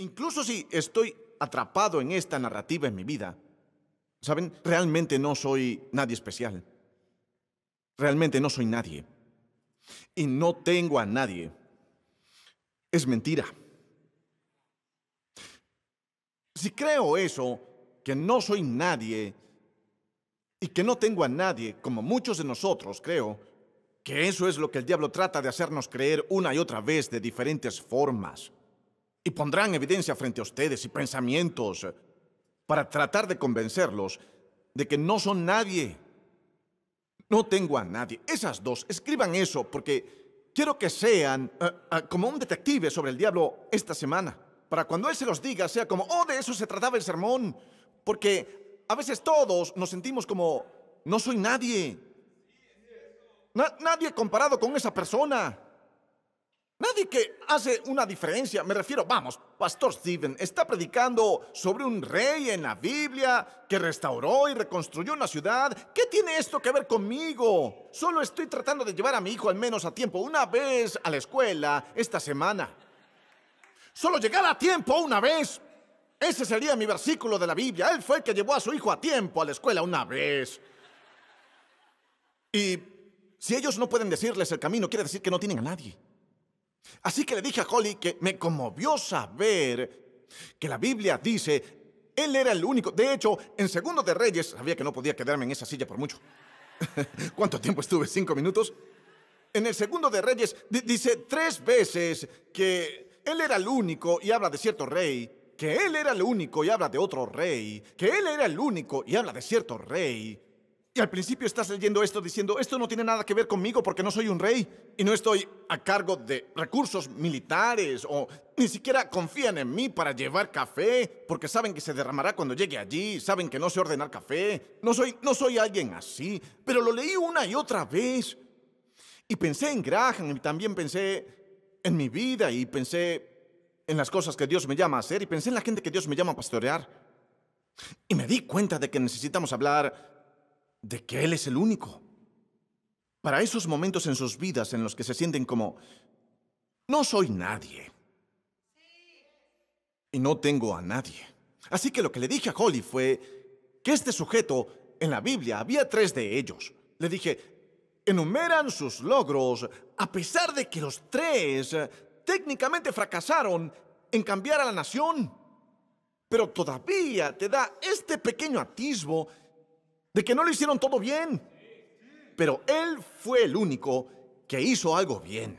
Incluso si estoy atrapado en esta narrativa en mi vida, ¿saben? Realmente no soy nadie especial. Realmente no soy nadie. Y no tengo a nadie. Es mentira. Si creo eso, que no soy nadie y que no tengo a nadie, como muchos de nosotros creo, que eso es lo que el diablo trata de hacernos creer una y otra vez de diferentes formas y pondrán evidencia frente a ustedes y pensamientos para tratar de convencerlos de que no son nadie. No tengo a nadie. Esas dos, escriban eso porque quiero que sean eh, eh, como un detective sobre el diablo esta semana. Para cuando él se los diga, sea como, oh, de eso se trataba el sermón. Porque a veces todos nos sentimos como, no soy nadie. nadie comparado con esa persona. Nadie que hace una diferencia, me refiero, vamos, Pastor Steven está predicando sobre un rey en la Biblia que restauró y reconstruyó una ciudad. ¿Qué tiene esto que ver conmigo? Solo estoy tratando de llevar a mi hijo al menos a tiempo una vez a la escuela esta semana. Solo llegar a tiempo una vez. Ese sería mi versículo de la Biblia. Él fue el que llevó a su hijo a tiempo a la escuela una vez. Y si ellos no pueden decirles el camino, quiere decir que no tienen a nadie. Así que le dije a Holly que me conmovió saber que la Biblia dice, él era el único. De hecho, en Segundo de Reyes, sabía que no podía quedarme en esa silla por mucho. ¿Cuánto tiempo estuve? ¿Cinco minutos? En el Segundo de Reyes dice tres veces que él era el único y habla de cierto rey que él era el único y habla de otro rey, que él era el único y habla de cierto rey, y al principio estás leyendo esto diciendo, esto no tiene nada que ver conmigo porque no soy un rey y no estoy a cargo de recursos militares o ni siquiera confían en mí para llevar café porque saben que se derramará cuando llegue allí, saben que no sé ordenar café. No soy, no soy alguien así, pero lo leí una y otra vez. Y pensé en Graham y también pensé en mi vida y pensé en las cosas que Dios me llama a hacer y pensé en la gente que Dios me llama a pastorear. Y me di cuenta de que necesitamos hablar de que Él es el único. Para esos momentos en sus vidas en los que se sienten como, no soy nadie. Y no tengo a nadie. Así que lo que le dije a Holly fue que este sujeto, en la Biblia había tres de ellos. Le dije, enumeran sus logros a pesar de que los tres eh, técnicamente fracasaron en cambiar a la nación. Pero todavía te da este pequeño atisbo de que no lo hicieron todo bien. Pero él fue el único que hizo algo bien.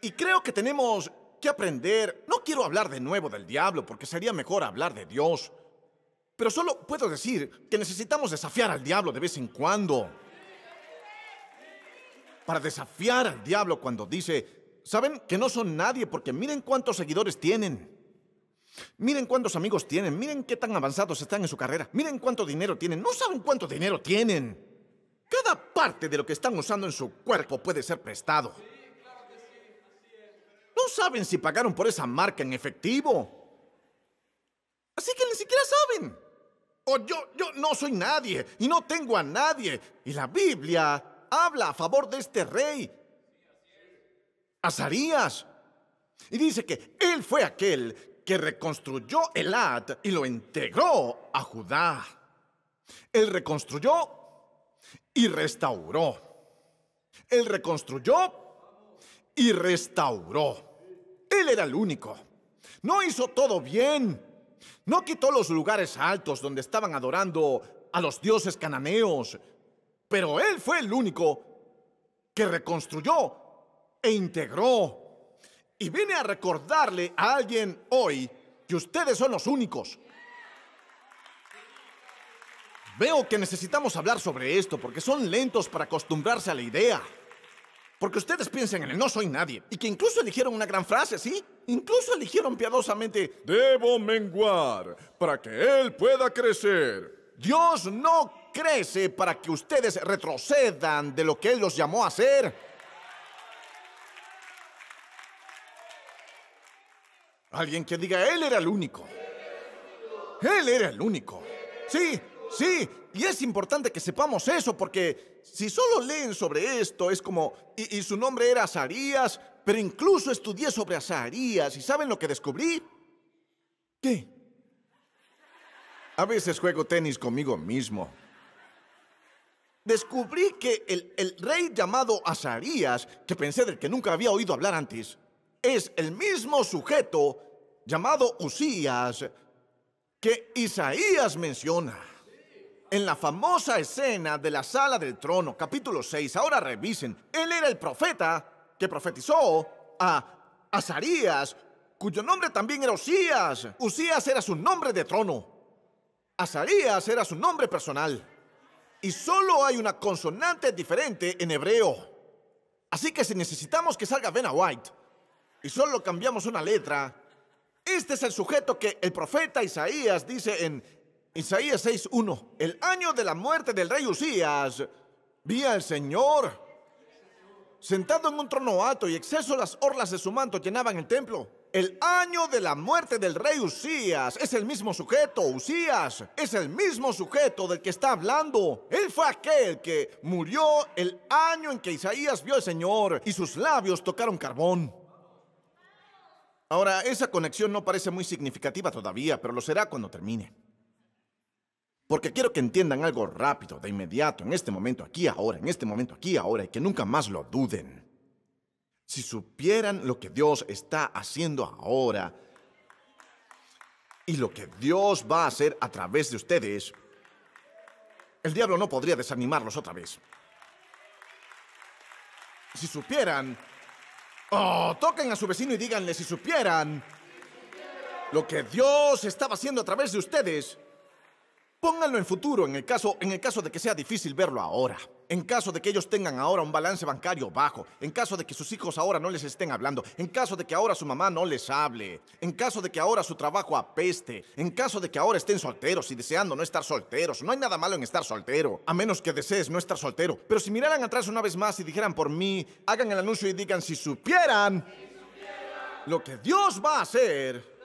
Y creo que tenemos que aprender, no quiero hablar de nuevo del diablo porque sería mejor hablar de Dios, pero solo puedo decir que necesitamos desafiar al diablo de vez en cuando. Para desafiar al diablo cuando dice, saben que no son nadie porque miren cuántos seguidores tienen. Miren cuántos amigos tienen, miren qué tan avanzados están en su carrera, miren cuánto dinero tienen, no saben cuánto dinero tienen. Cada parte de lo que están usando en su cuerpo puede ser prestado. No saben si pagaron por esa marca en efectivo. Así que ni siquiera saben. O yo, yo no soy nadie y no tengo a nadie. Y la Biblia habla a favor de este rey. Azarías. Y dice que él fue aquel que reconstruyó Elad y lo integró a Judá. Él reconstruyó y restauró. Él reconstruyó y restauró. Él era el único. No hizo todo bien. No quitó los lugares altos donde estaban adorando a los dioses cananeos. Pero él fue el único que reconstruyó e integró y vine a recordarle a alguien hoy que ustedes son los únicos. Veo que necesitamos hablar sobre esto porque son lentos para acostumbrarse a la idea. Porque ustedes piensan en el no soy nadie y que incluso eligieron una gran frase, ¿sí? Incluso eligieron piadosamente, debo menguar para que él pueda crecer. Dios no crece para que ustedes retrocedan de lo que él los llamó a hacer. Alguien que diga, él era el único. Él era el único. Sí, sí. Y es importante que sepamos eso porque si solo leen sobre esto es como, y, su nombre era Azarías, pero incluso estudié sobre Azarías y ¿saben lo que descubrí? ¿Qué? A veces juego tenis conmigo mismo. Descubrí que el, el rey llamado Azarías, que pensé del que nunca había oído hablar antes, es el mismo sujeto llamado Usías que Isaías menciona en la famosa escena de la sala del trono, capítulo 6. Ahora revisen, él era el profeta que profetizó a Azarías, cuyo nombre también era Usías. Usías era su nombre de trono. Azarías era su nombre personal. Y solo hay una consonante diferente en hebreo. Así que si necesitamos que salga Ben White y solo cambiamos una letra, este es el sujeto que el profeta Isaías dice en Isaías 6.1. El año de la muerte del rey Usías, vi al Señor sentado en un trono alto y exceso las orlas de su manto llenaban el templo. El año de la muerte del rey Usías es el mismo sujeto, Usías es el mismo sujeto del que está hablando. Él fue aquel que murió el año en que Isaías vio al Señor y sus labios tocaron carbón. Ahora, esa conexión no parece muy significativa todavía, pero lo será cuando termine. Porque quiero que entiendan algo rápido, de inmediato, en este momento, aquí, ahora, en este momento, aquí, ahora, y que nunca más lo duden. Si supieran lo que Dios está haciendo ahora y lo que Dios va a hacer a través de ustedes, el diablo no podría desanimarlos otra vez. Si supieran Oh, toquen a su vecino y díganle si supieran lo que Dios estaba haciendo a través de ustedes. Pónganlo en futuro en el caso en el caso de que sea difícil verlo ahora. En caso de que ellos tengan ahora un balance bancario bajo, en caso de que sus hijos ahora no les estén hablando, en caso de que ahora su mamá no les hable, en caso de que ahora su trabajo apeste, en caso de que ahora estén solteros y deseando no estar solteros, no hay nada malo en estar soltero, a menos que desees no estar soltero. Pero si miraran atrás una vez más y dijeran por mí, hagan el anuncio y digan si supieran, lo que Dios va a hacer.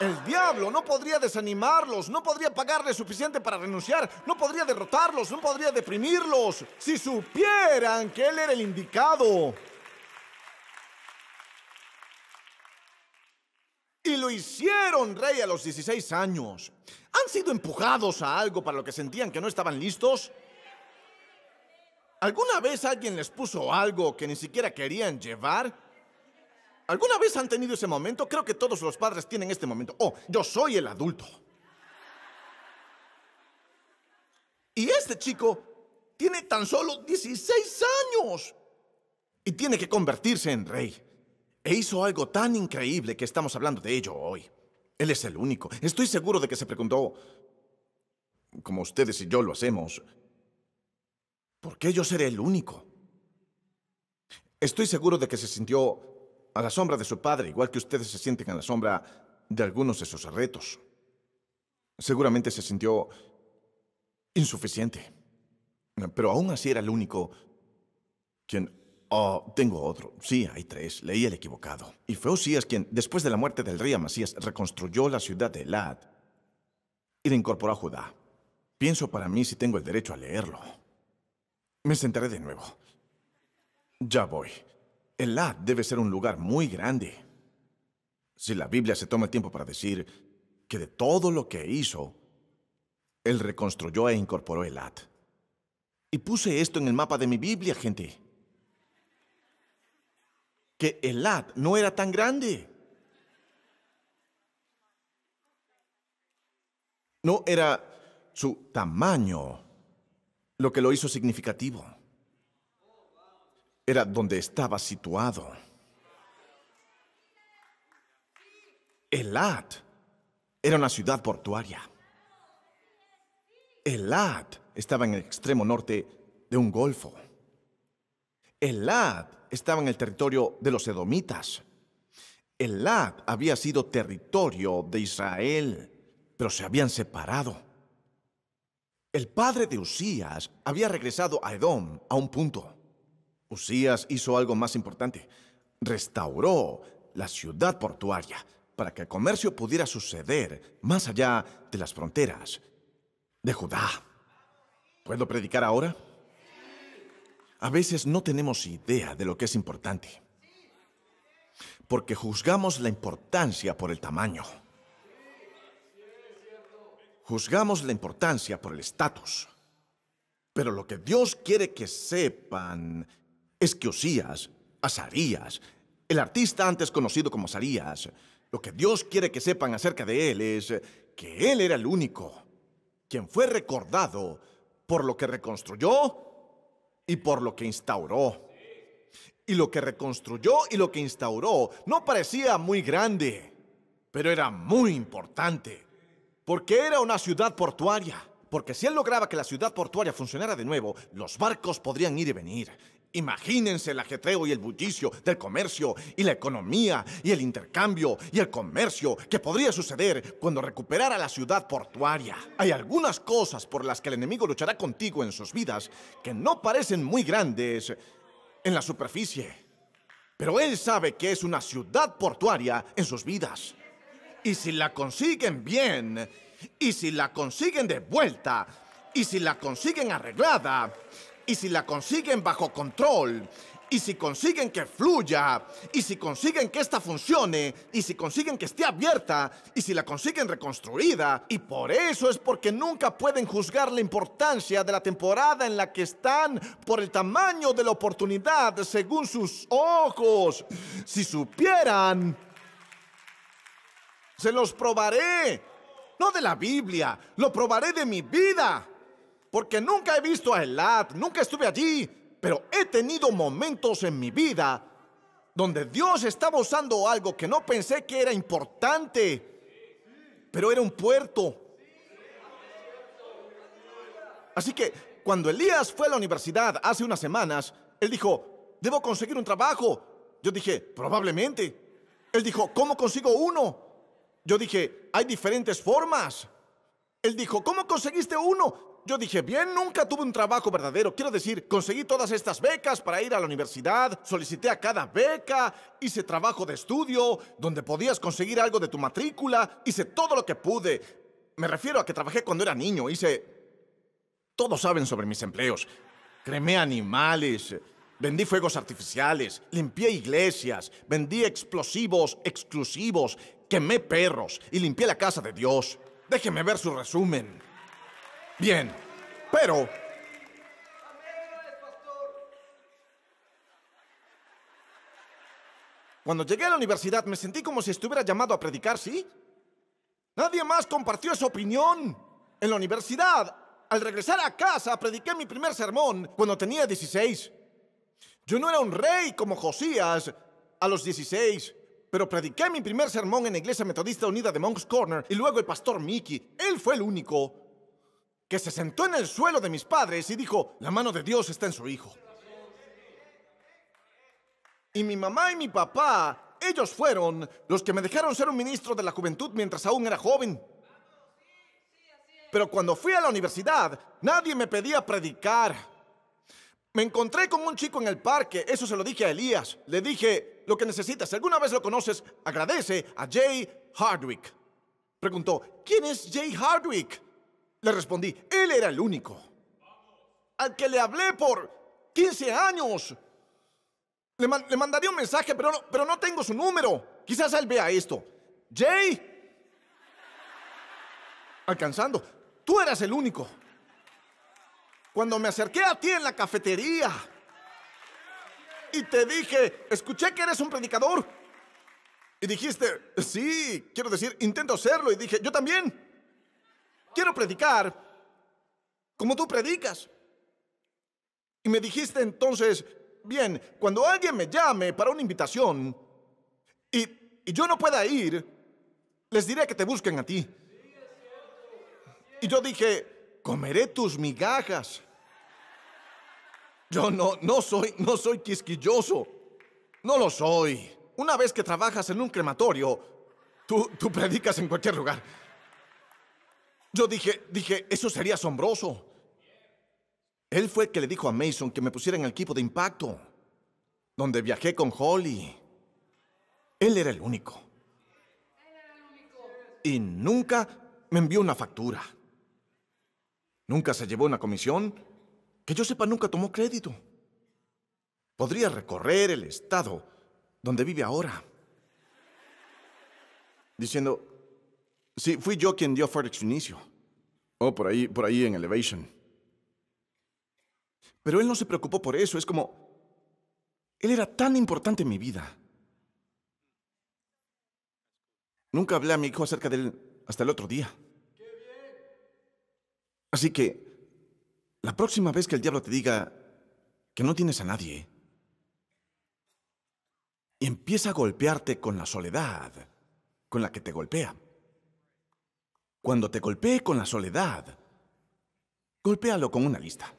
El diablo no podría desanimarlos, no podría pagarles suficiente para renunciar, no podría derrotarlos, no podría deprimirlos, si supieran que él era el indicado. Y lo hicieron rey a los 16 años. ¿Han sido empujados a algo para lo que sentían que no estaban listos? ¿Alguna vez alguien les puso algo que ni siquiera querían llevar? ¿Alguna vez han tenido ese momento? Creo que todos los padres tienen este momento. Oh, yo soy el adulto. Y este chico tiene tan solo 16 años y tiene que convertirse en rey. E hizo algo tan increíble que estamos hablando de ello hoy. Él es el único. Estoy seguro de que se preguntó, como ustedes y yo lo hacemos, ¿por qué yo seré el único? Estoy seguro de que se sintió a la sombra de su padre, igual que ustedes se sienten a la sombra de algunos de sus retos. Seguramente se sintió insuficiente, pero aún así era el único quien... Oh, tengo otro. Sí, hay tres. Leí el equivocado. Y fue Osías quien, después de la muerte del rey Amasías, reconstruyó la ciudad de Elad y le incorporó a Judá. Pienso para mí si tengo el derecho a leerlo. Me sentaré de nuevo. Ya voy. El debe ser un lugar muy grande. Si la Biblia se toma el tiempo para decir que de todo lo que hizo, él reconstruyó e incorporó el Ad. Y puse esto en el mapa de mi Biblia, gente. Que el Ad no era tan grande. No era su tamaño lo que lo hizo significativo era donde estaba situado. Elat era una ciudad portuaria. Elat estaba en el extremo norte de un golfo. Elad estaba en el territorio de los edomitas. Elad había sido territorio de Israel, pero se habían separado. El padre de Usías había regresado a Edom a un punto. Usías hizo algo más importante. Restauró la ciudad portuaria para que el comercio pudiera suceder más allá de las fronteras de Judá. ¿Puedo predicar ahora? A veces no tenemos idea de lo que es importante, porque juzgamos la importancia por el tamaño. Juzgamos la importancia por el estatus. Pero lo que Dios quiere que sepan es que Osías, Asarías, el artista antes conocido como Azarías, lo que Dios quiere que sepan acerca de él es eh, que él era el único, quien fue recordado por lo que reconstruyó y por lo que instauró. Y lo que reconstruyó y lo que instauró no parecía muy grande, pero era muy importante, porque era una ciudad portuaria. Porque si él lograba que la ciudad portuaria funcionara de nuevo, los barcos podrían ir y venir. Imagínense el ajetreo y el bullicio del comercio y la economía y el intercambio y el comercio que podría suceder cuando recuperara la ciudad portuaria. Hay algunas cosas por las que el enemigo luchará contigo en sus vidas que no parecen muy grandes en la superficie, pero él sabe que es una ciudad portuaria en sus vidas. Y si la consiguen bien, y si la consiguen de vuelta, y si la consiguen arreglada, y si la consiguen bajo control, y si consiguen que fluya, y si consiguen que esta funcione, y si consiguen que esté abierta, y si la consiguen reconstruida, y por eso es porque nunca pueden juzgar la importancia de la temporada en la que están por el tamaño de la oportunidad según sus ojos. Si supieran, se los probaré, no de la Biblia, lo probaré de mi vida porque nunca he visto a Elad, nunca estuve allí, pero he tenido momentos en mi vida donde Dios estaba usando algo que no pensé que era importante, pero era un puerto. Así que cuando Elías fue a la universidad hace unas semanas, él dijo, debo conseguir un trabajo. Yo dije, probablemente. Él dijo, ¿cómo consigo uno? Yo dije, hay diferentes formas. Él dijo, ¿cómo conseguiste uno? Yo dije, bien, nunca tuve un trabajo verdadero. Quiero decir, conseguí todas estas becas para ir a la universidad, solicité a cada beca, hice trabajo de estudio, donde podías conseguir algo de tu matrícula, hice todo lo que pude. Me refiero a que trabajé cuando era niño, hice... Todos saben sobre mis empleos. Cremé animales, vendí fuegos artificiales, limpié iglesias, vendí explosivos exclusivos, quemé perros y limpié la casa de Dios. Déjeme ver su resumen. Bien, pero... Cuando llegué a la universidad me sentí como si estuviera llamado a predicar, ¿sí? Nadie más compartió esa opinión. En la universidad, al regresar a casa, prediqué mi primer sermón cuando tenía 16. Yo no era un rey como Josías a los 16, pero prediqué mi primer sermón en la Iglesia Metodista Unida de Monk's Corner y luego el pastor Mickey. Él fue el único que se sentó en el suelo de mis padres y dijo, la mano de Dios está en su hijo. Y mi mamá y mi papá, ellos fueron los que me dejaron ser un ministro de la juventud mientras aún era joven. Pero cuando fui a la universidad, nadie me pedía predicar. Me encontré con un chico en el parque, eso se lo dije a Elías. Le dije, lo que necesitas, si alguna vez lo conoces, agradece a Jay Hardwick. Preguntó, ¿quién es Jay Hardwick? Le respondí, él era el único. Al que le hablé por 15 años. Le, mandaría un mensaje, pero no, pero no tengo su número. Quizás él vea esto. Jay. Alcanzando. Tú eras el único. Cuando me acerqué a ti en la cafetería y te dije, escuché que eres un predicador. Y dijiste, sí, quiero decir, intento serlo. Y dije, yo también quiero predicar como tú predicas. Y me dijiste entonces, bien, cuando alguien me llame para una invitación y, y yo no pueda ir, les diré que te busquen a ti. Y yo dije, comeré tus migajas. Yo no, no soy, no soy quisquilloso. No lo soy. Una vez que trabajas en un crematorio, tú, tú predicas en cualquier lugar. Yo dije, dije, eso sería asombroso. Él fue el que le dijo a Mason que me pusiera en el equipo de impacto, donde viajé con Holly. Él era el único. Y nunca me envió una factura. Nunca se llevó una comisión. Que yo sepa, nunca tomó crédito. Podría recorrer el estado donde vive ahora. Diciendo, Sí, fui yo quien dio Ford su inicio. Oh, por ahí, por ahí en Elevation. Pero él no se preocupó por eso, es como... Él era tan importante en mi vida. Nunca hablé a mi hijo acerca de él hasta el otro día. Así que, la próxima vez que el diablo te diga que no tienes a nadie, empieza a golpearte con la soledad con la que te golpea. Cuando te golpee con la soledad, golpéalo con una lista.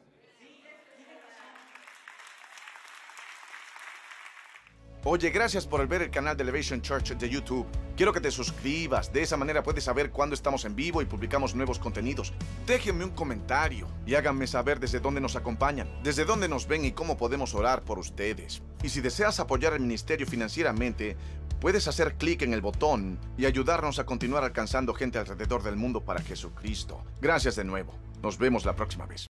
Oye, gracias por ver el canal de Elevation Church de YouTube. Quiero que te suscribas, de esa manera puedes saber cuándo estamos en vivo y publicamos nuevos contenidos. Déjenme un comentario y háganme saber desde dónde nos acompañan, desde dónde nos ven y cómo podemos orar por ustedes. Y si deseas apoyar el ministerio financieramente, Puedes hacer clic en el botón y ayudarnos a continuar alcanzando gente alrededor del mundo para Jesucristo. Gracias de nuevo. Nos vemos la próxima vez.